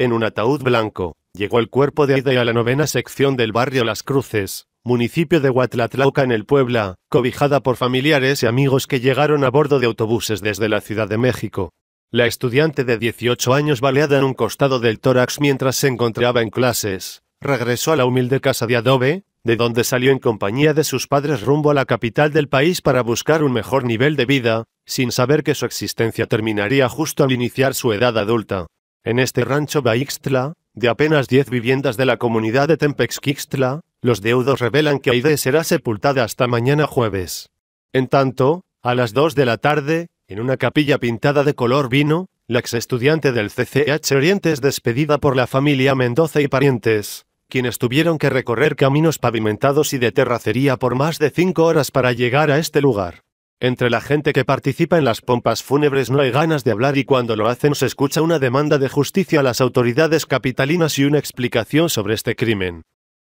En un ataúd blanco, llegó el cuerpo de Aida a la novena sección del barrio Las Cruces, municipio de Huatlatlauca en el Puebla, cobijada por familiares y amigos que llegaron a bordo de autobuses desde la Ciudad de México. La estudiante de 18 años baleada en un costado del tórax mientras se encontraba en clases, regresó a la humilde casa de adobe, de donde salió en compañía de sus padres rumbo a la capital del país para buscar un mejor nivel de vida, sin saber que su existencia terminaría justo al iniciar su edad adulta. En este rancho Baixtla, de apenas 10 viviendas de la comunidad de Tempexquixtla, los deudos revelan que Aide será sepultada hasta mañana jueves. En tanto, a las 2 de la tarde, en una capilla pintada de color vino, la ex estudiante del CCH Oriente es despedida por la familia Mendoza y parientes, quienes tuvieron que recorrer caminos pavimentados y de terracería por más de 5 horas para llegar a este lugar. Entre la gente que participa en las pompas fúnebres no hay ganas de hablar y cuando lo hacen se escucha una demanda de justicia a las autoridades capitalinas y una explicación sobre este crimen.